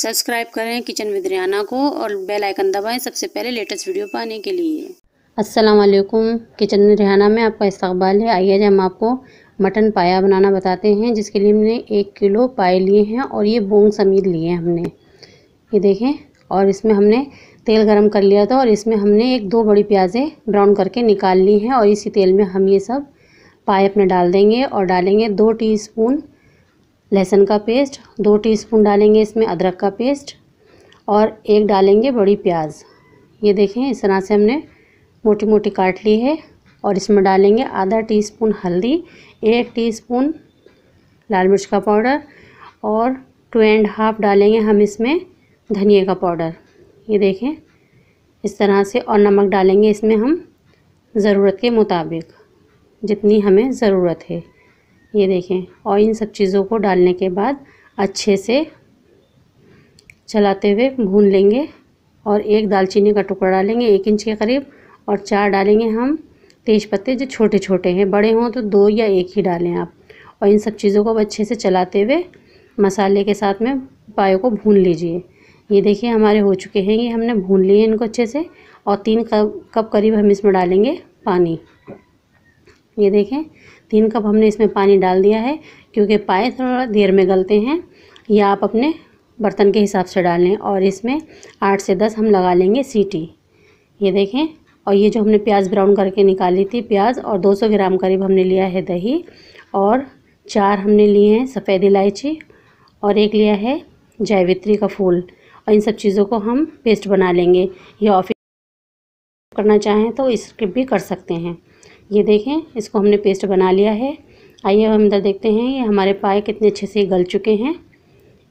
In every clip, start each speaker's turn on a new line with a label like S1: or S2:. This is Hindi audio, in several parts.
S1: सब्सक्राइब करें किचन विद रियाना को और बेल आइकन दबाएं सबसे पहले लेटेस्ट वीडियो पाने के लिए अस्सलाम वालेकुम किचन विद में आपका इस्तकबाल है आइए आज हम आपको मटन पाया बनाना बताते हैं जिसके लिए हमने एक किलो पाए लिए हैं और ये बोंग समीर लिए हैं हमने ये देखें और इसमें हमने तेल गरम कर लिया था और इसमें हमने एक दो बड़ी प्याज़ें ब्राउन करके निकाल ली हैं और इसी तेल में हम ये सब पाए अपने डाल देंगे और डालेंगे दो टीस्पून लहसुन का पेस्ट दो टीस्पून डालेंगे इसमें अदरक का पेस्ट और एक डालेंगे बड़ी प्याज ये देखें इस तरह से हमने मोटी मोटी काट ली है और इसमें डालेंगे आधा टीस्पून हल्दी एक टीस्पून लाल मिर्च का पाउडर और टू एंड हाफ डालेंगे हम इसमें धनिया का पाउडर ये देखें इस तरह से और नमक डालेंगे इसमें हम ज़रूरत के मुताबिक जितनी हमें ज़रूरत है ये देखें और इन सब चीज़ों को डालने के बाद अच्छे से चलाते हुए भून लेंगे और एक दालचीनी का टुकड़ा डालेंगे एक इंच के करीब और चार डालेंगे हम तेज पत्ते जो छोटे छोटे हैं बड़े हों तो दो या एक ही डालें आप और इन सब चीज़ों को अच्छे से चलाते हुए मसाले के साथ में पायों को भून लीजिए ये देखिए हमारे हो चुके हैं ये हमने भून लिए इनको अच्छे से और तीन कप कप करीब हम इसमें डालेंगे पानी ये देखें तीन कप हमने इसमें पानी डाल दिया है क्योंकि पाए थोड़ा देर में गलते हैं या आप अपने बर्तन के हिसाब से डालें और इसमें आठ से दस हम लगा लेंगे सीटी ये देखें और ये जो हमने प्याज ब्राउन करके निकाली थी प्याज और 200 ग्राम करीब हमने लिया है दही और चार हमने लिए हैं सफ़ेद इलायची और एक लिया है जैवित्री का फूल और इन सब चीज़ों को हम पेस्ट बना लेंगे या ऑफिस करना चाहें तो इसके भी कर सकते हैं ये देखें इसको हमने पेस्ट बना लिया है आइए हम अंदर देखते हैं ये हमारे पाए कितने अच्छे से गल चुके हैं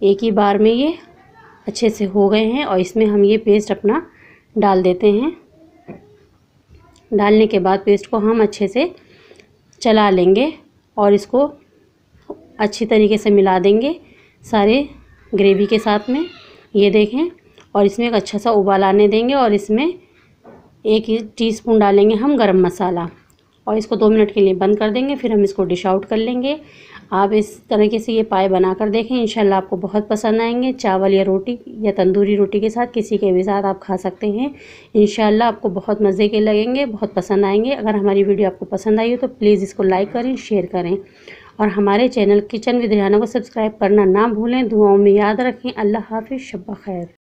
S1: एक ही बार में ये अच्छे से हो गए हैं और इसमें हम ये पेस्ट अपना डाल देते हैं डालने के बाद पेस्ट को हम अच्छे से चला लेंगे और इसको अच्छी तरीके से मिला देंगे सारे ग्रेवी के साथ में ये देखें और इसमें एक अच्छा सा उबाल आने देंगे और इसमें एक टीस्पून डालेंगे हम गरम मसाला और इसको दो मिनट के लिए बंद कर देंगे फिर हम इसको डिश आउट कर लेंगे आप इस तरीके से ये पाए बना कर देखें इंशाल्लाह आपको बहुत पसंद आएंगे चावल या रोटी या तंदूरी रोटी के साथ किसी के भी साथ आप खा सकते हैं इंशाल्लाह आपको बहुत मज़े के लगेंगे बहुत पसंद आएंगे अगर हमारी वीडियो आपको पसंद आई हो तो प्लीज़ इसको लाइक करें शेयर करें और हमारे चैनल किचन विद्रियाना को सब्सक्राइब करना ना भूलें दुआओं में याद रखें अल्लाह हाफि शब्बा खैर